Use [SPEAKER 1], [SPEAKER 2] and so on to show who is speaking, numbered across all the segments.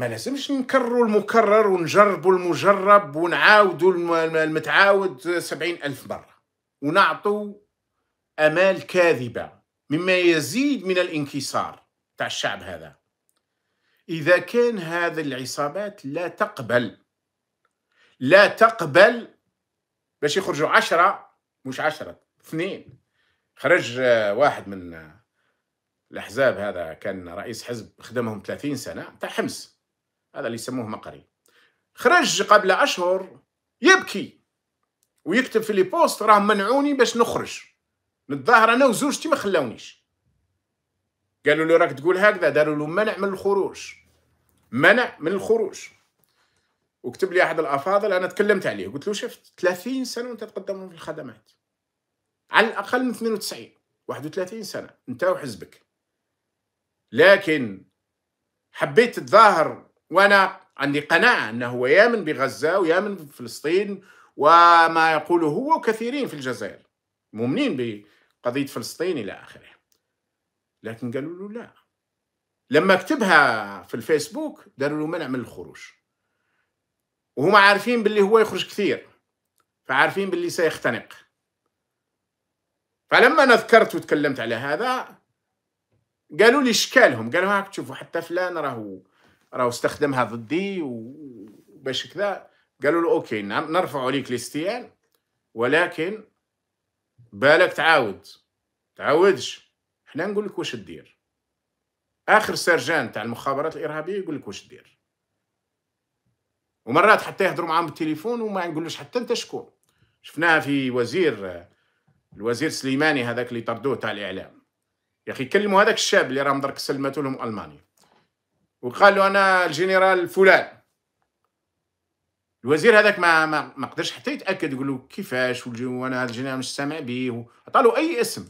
[SPEAKER 1] ما لازمش نكرروا المكرر ونجربوا المجرب ونعاودوا المتعاود سبعين ألف مرة ونعطوا أمال كاذبة مما يزيد من الانكسار تاع الشعب هذا إذا كان هذه العصابات لا تقبل لا تقبل باش يخرجوا عشرة مش عشرة اثنين خرج واحد من الأحزاب هذا كان رئيس حزب خدمهم ثلاثين سنة تاع حمص هذا اللي يسموه مقري خرج قبل أشهر يبكي ويكتب في لي بوست راهم منعوني باش نخرج نتظاهر أنا وزوجتي ما خلاونيش قالوا له راك تقول هكذا داروا له منع من الخروج منع من الخروج وكتب لي أحد الأفاضل أنا تكلمت عليه قلت له شفت 30 سنة وأنت تقدم في الخدمات على الأقل من 92 31 سنة أنت وحزبك لكن حبيت تظاهر وانا عندي قناعه انه يامن بغزه ويامن بفلسطين وما يقوله هو وكثيرين في الجزائر مؤمنين بقضيه فلسطين الى اخره لكن قالوا له لا لما كتبها في الفيسبوك داروا له منع من الخروج وهم عارفين باللي هو يخرج كثير فعارفين باللي سيختنق فلما انا ذكرت وتكلمت على هذا قالوا لي اشكالهم قالوا هاك تشوفوا حتى فلان راهو راهو استخدمها ضدي وباش كذا قالوا له اوكي نعم، نرفع عليك الاستيان ولكن بالك تعاود تعاودش احنا نقول لك واش دير اخر سرجان تاع المخابرات الارهابيه يقول لك واش دير ومرات حتى يهضروا معاهم بالتليفون وما نقولوش حتى انت شكون شفناها في وزير الوزير سليماني هذاك اللي طردوه تاع الاعلام يا اخي كلموا هذاك الشاب اللي راه مدرك سلمته لهم المانيا وقال له انا الجنرال فلان الوزير هذاك ما ما, ما قدرش حتى يتاكد يقول له كيفاش وانا هذا الجنرال مش سامع به عطى اي اسم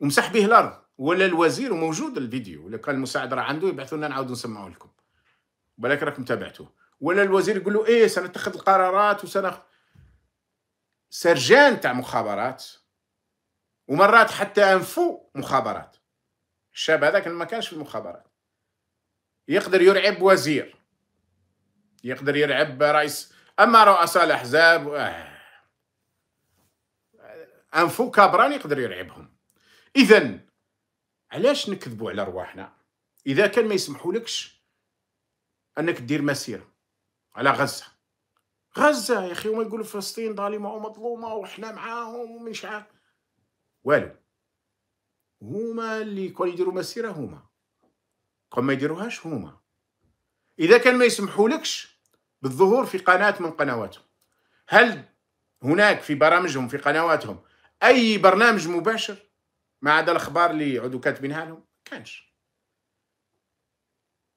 [SPEAKER 1] ومسح به الارض ولا الوزير وموجود الفيديو ولا كان المساعد راه عنده يبعثوا لنا نعاودوا نسمعوا لكم بالك راكم تابعتوه ولا الوزير يقول له ايه سنتخذ القرارات وسنخ سرجان تاع مخابرات ومرات حتى انفو مخابرات الشاب هذاك ما كانش في المخابرات يقدر يرعب وزير يقدر يرعب رئيس اما رؤساء الاحزاب آه. انفو كابران يقدر يرعبهم اذا علاش نكذبوا على رواحنا اذا كان ما يسمحولكش انك دير مسيره على غزه غزه يا اخي هما يقولوا فلسطين ظالمه ومظلومه وحنا معاهم ومش عارف والو هما اللي كون يديروا مسيره هما كون ما يديروهاش هما اذا كان ما يسمحولكش بالظهور في قناه من قنواتهم هل هناك في برامجهم في قنواتهم اي برنامج مباشر ما عدا الاخبار اللي عدو كاتبينها لهم كانش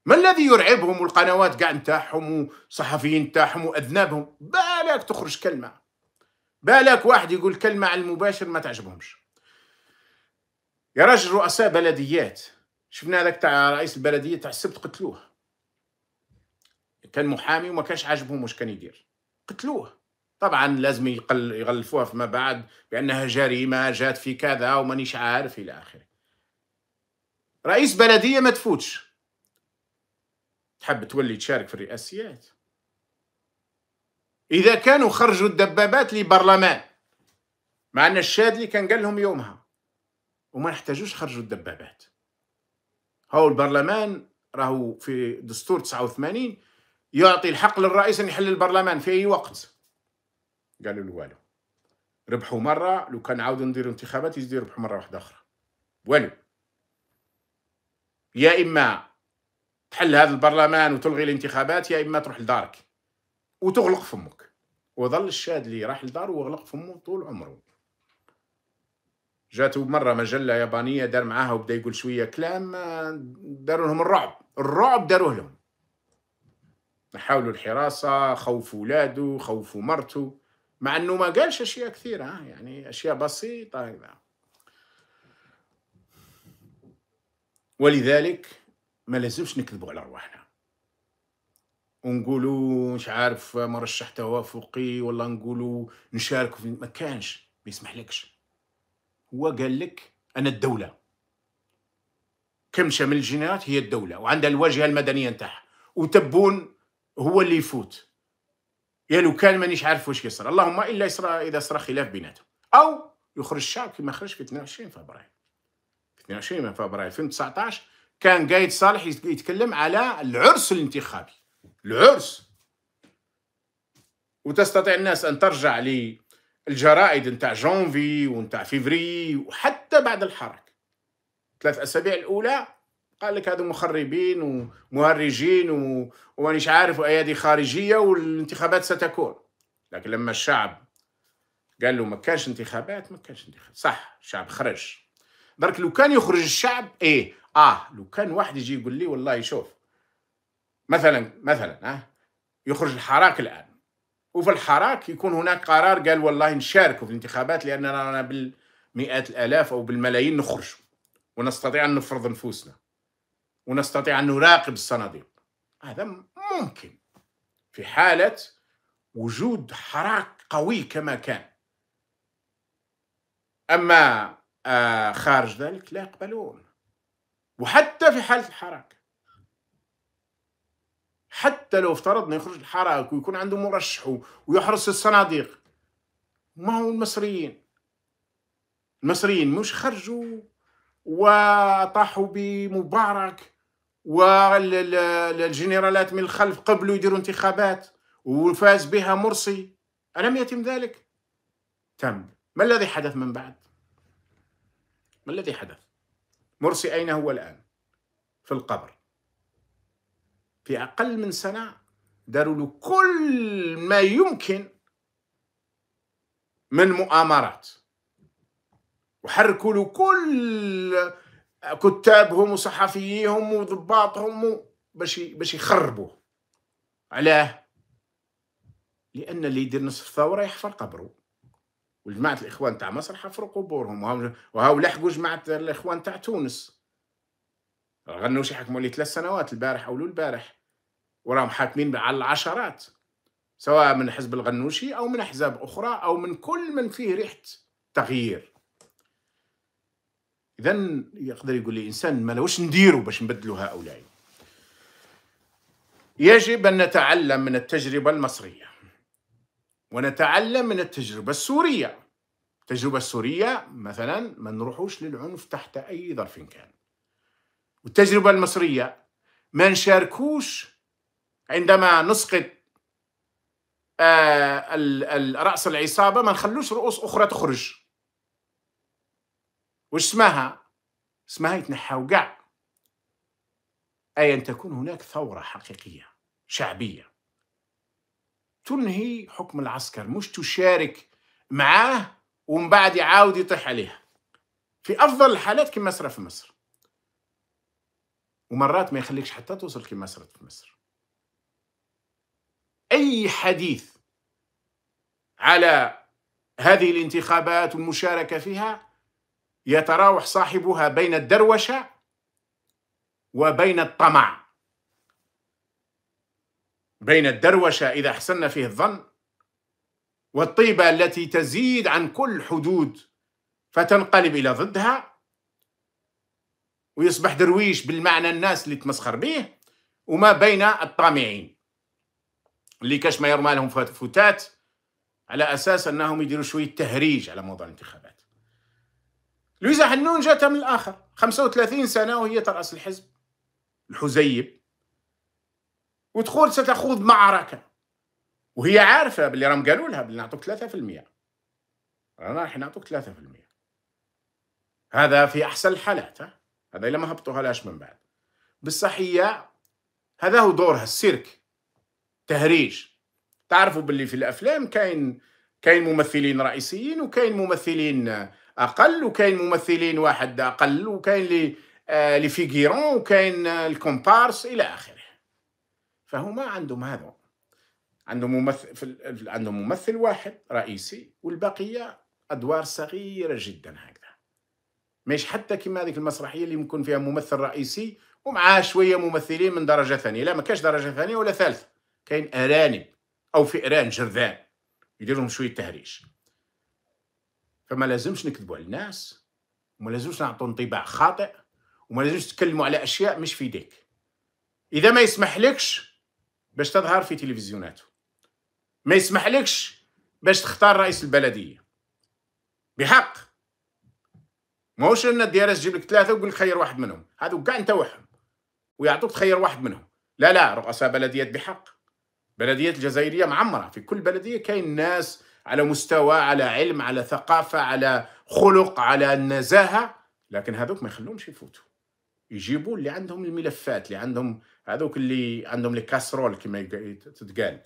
[SPEAKER 1] ما الذي يرعبهم والقنوات كاع نتاعهم وصحفيين نتاعهم واذنابهم بالك تخرج كلمه بالك واحد يقول كلمه على المباشر ما تعجبهمش يا راجل رؤساء بلديات شفنا هذاك تاع رئيس البلديه تاع السبت قتلوه كان محامي وما كانش عاجبهم واش كان يدير قتلوه طبعا لازم يقل يغلفوها فيما بعد بانها جريمه جات في كذا ومانيش عارف الى اخره رئيس بلديه ما تفوتش تحب تولي تشارك في الرئاسيات اذا كانوا خرجوا الدبابات لبرلمان مع ان الشاذلي كان قال لهم يومها وما يحتاجوش خرجوا الدبابات هو البرلمان راهو في دستور 89 يعطي الحق للرئيس ان يحل البرلمان في اي وقت قالوا له والو ربحوا مره لو كان عاود ندير انتخابات يزيد يربحوا مره واحده اخرى والو يا اما تحل هذا البرلمان وتلغي الانتخابات يا اما تروح لدارك وتغلق فمك وظل الشاد اللي راح لدار وغلق فمه طول عمره جاتوا مره مجله يابانيه دار معاها وبدا يقول شويه كلام آه، داروا لهم الرعب الرعب داروه لهم حاولوا الحراسه خوفوا ولادو خوفوا مرته مع انه ما قالش اشياء كثيره آه، يعني اشياء بسيطه هكذا ولذلك ما لازمش نكذبوا على ارواحنا ونقولوا مش عارف مرشح توافقي ولا نقولوا نشارك في ما كانش ما يسمحلكش وقال لك انا الدوله كمشه من الجينات هي الدوله وعندها الواجهه المدنيه نتاعها وتبون هو اللي يفوت يا لو كان مانيش عارف واش يصرى اللهم الا يصرى اذا صرى خلاف بيناتهم او يخرج الشعب كما خرج في 22 فبراير في 22 فبراير 2019 كان قايد صالح يتكلم على العرس الانتخابي العرس وتستطيع الناس ان ترجع لي الجرائد نتاع جونفي ونتاع فيفري وحتى بعد الحركة ثلاث أسابيع الأولى قال لك هذو مخربين ومهرجين ومانيش عارف وأيادي خارجية والانتخابات ستكون لكن لما الشعب قال له ما كانش انتخابات ما كانش انتخابات صح الشعب خرج درك لو كان يخرج الشعب ايه اه لو كان واحد يجي يقول لي والله شوف مثلا مثلا اه يخرج الحراك الان وفي الحراك يكون هناك قرار قال والله نشاركوا في الانتخابات لأننا رانا بالمئات الآلاف أو بالملايين نخرج ونستطيع أن نفرض نفوسنا ونستطيع أن نراقب الصناديق هذا ممكن في حالة وجود حراك قوي كما كان أما آه، خارج ذلك لا يقبلون وحتى في حالة الحراك حتى لو افترضنا يخرج الحراك ويكون عنده مرشحه ويحرس الصناديق ما هو المصريين المصريين مش خرجوا وطاحوا بمبارك والجنرالات من الخلف قبلوا يديروا انتخابات وفاز بها مرسي ألم يتم ذلك؟ تم ما الذي حدث من بعد؟ ما الذي حدث؟ مرسي أين هو الآن؟ في القبر في أقل من سنة داروا له كل ما يمكن من مؤامرات وحركوا له كل كتابهم وصحفيهم وضباطهم باش باش يخربوه علاه لان اللي يدير نصف ثوره يحفر قبره وجماعه الاخوان تاع مصر حفروا قبورهم وهاو لحقوا جماعه الاخوان تاع تونس غنوش يحكموا لي ثلاث سنوات البارح او البارح وراهم حاكمين على العشرات سواء من حزب الغنوشي أو من أحزاب أخرى أو من كل من فيه ريحة تغيير إذا يقدر يقول لي إنسان ما لوش نديروا باش نبدلوا هؤلاء يجب أن نتعلم من التجربة المصرية ونتعلم من التجربة السورية التجربة السورية مثلا ما نروحوش للعنف تحت أي ظرف كان والتجربة المصرية ما نشاركوش عندما نسقط آه، رأس العصابة ما نخلوش رؤوس أخرى تخرج وش اسمها؟ اسمها يتنحوا كاع أي أن تكون هناك ثورة حقيقية شعبية تنهي حكم العسكر مش تشارك معاه ومن بعد يعاود يطيح عليها في أفضل الحالات كما صرا في مصر ومرات ما يخليكش حتى توصل كما صارت في مصر أي حديث على هذه الانتخابات والمشاركة فيها يتراوح صاحبها بين الدروشة وبين الطمع بين الدروشة إذا أحسن فيه الظن والطيبة التي تزيد عن كل حدود فتنقلب إلى ضدها ويصبح درويش بالمعنى الناس اللي تمسخر به وما بين الطامعين اللي كاش ما يرمى لهم فتات على اساس انهم يديروا شويه تهريج على موضوع الانتخابات لويزا حنون جاتها من الاخر 35 سنه وهي تراس الحزب الحزيب وتقول ستخوض معركه وهي عارفه باللي راهم قالوا لها باللي نعطوك 3% رانا راح نعطوك 3% هذا في احسن الحالات هذا الا ما هبطوها لاش من بعد بصح هي هذا هو دورها السيرك تهريج تعرفوا باللي في الافلام كاين كاين ممثلين رئيسيين وكاين ممثلين اقل وكاين ممثلين واحد اقل وكاين لي آه، لي فيغيرون وكاين آه، الكومبارس الى اخره فهما عندهم هذا عندهم ممثل في عندهم ممثل واحد رئيسي والبقيه ادوار صغيره جدا هكذا مش حتى كيما هذيك المسرحيه اللي يكون فيها ممثل رئيسي ومعاه شويه ممثلين من درجه ثانيه لا ما كاش درجه ثانيه ولا ثالثه كاين ارانب او فئران جرذان يدير لهم شويه تهريش فما لازمش نكذبوا على الناس وما لازمش نعطوا انطباع خاطئ وما لازمش تكلموا على اشياء مش في يديك اذا ما يسمحلكش باش تظهر في تلفزيوناته ما يسمحلكش باش تختار رئيس البلديه بحق ماهوش ان الديارات تجيب لك ثلاثه ويقول لك خير واحد منهم هذو كاع وحهم ويعطوك تخير واحد منهم لا لا رؤساء بلديات بحق بلديات الجزائرية معمرة في كل بلدية كاين ناس على مستوى على علم على ثقافة على خلق على نزاهة لكن هذوك ما يخلوهمش يفوتوا يجيبوا اللي عندهم الملفات اللي عندهم هذوك اللي عندهم لي كاسرول كما تتقال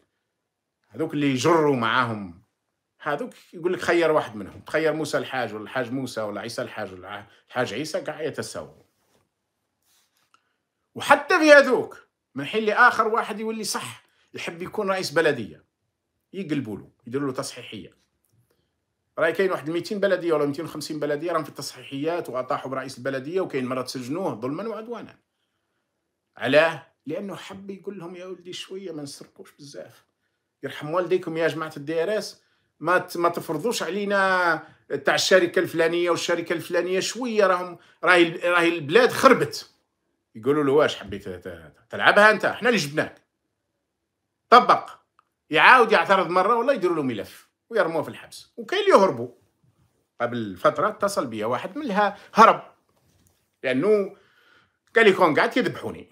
[SPEAKER 1] هذوك اللي يجروا معاهم هذوك يقول لك خير واحد منهم تخير موسى الحاج ولا الحاج موسى ولا عيسى الحاج ولا الحاج عيسى قاع يتساووا وحتى في هذوك من حين لاخر واحد يولي صح يحب يكون رئيس بلديه يقلبوا له يديروا له تصحيحيه راهي كاين واحد 200 بلديه ولا 250 بلديه راهم في التصحيحيات وطاحوا برئيس البلديه وكاين مرات سجنوه ظلما وعدوانا علاه لانه حب يقول لهم يا ولدي شويه ما نسرقوش بزاف يرحم والديكم يا جماعه الدي ار اس ما ما تفرضوش علينا تاع الشركه الفلانيه والشركه الفلانيه شويه راهم راهي راهي البلاد خربت يقولوا له واش حبيت تلعبها انت احنا اللي جبناك طبق يعاود يعترض مره ولا يديروا له ملف ويرموه في الحبس وكاين اللي يهربوا قبل فتره اتصل بيا واحد منها هرب لانه قال لي كون قعدت يذبحوني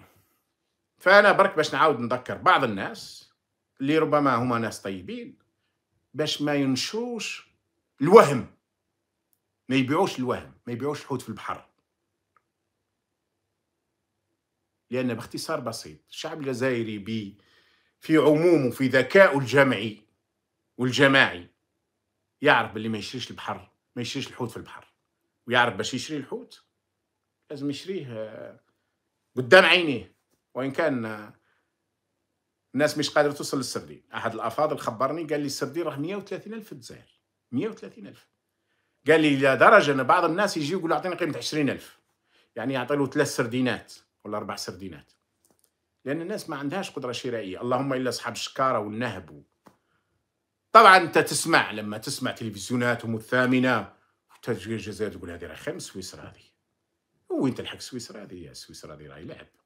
[SPEAKER 1] فانا برك باش نعاود نذكر بعض الناس اللي ربما هما ناس طيبين باش ما ينشروش الوهم ما يبيعوش الوهم ما يبيعوش الحوت في البحر لان باختصار بسيط الشعب الجزائري بي في عمومه في ذكاء الجمعي والجماعي يعرف اللي ما يشريش البحر ما يشريش الحوت في البحر ويعرف باش يشري الحوت لازم يشريه آه، قدام عينيه وان كان آه، الناس مش قادره توصل للسردين احد الافاضل خبرني قال لي السردين راه 130 الف في الجزائر 130 الف قال لي الى درجه ان بعض الناس يجي يقول اعطيني قيمه 20 الف يعني يعطي له ثلاث سردينات ولا اربع سردينات لان الناس ما عندهاش قدره شرائيه اللهم الا اصحاب الشكاره والنهب طبعا انت تسمع لما تسمع تلفزيوناتهم الثامنه تجي الجزائر تقول هذه راه خمس سويسرا هذه وين تلحق سويسرا هذه سويسرا هذه راهي لعب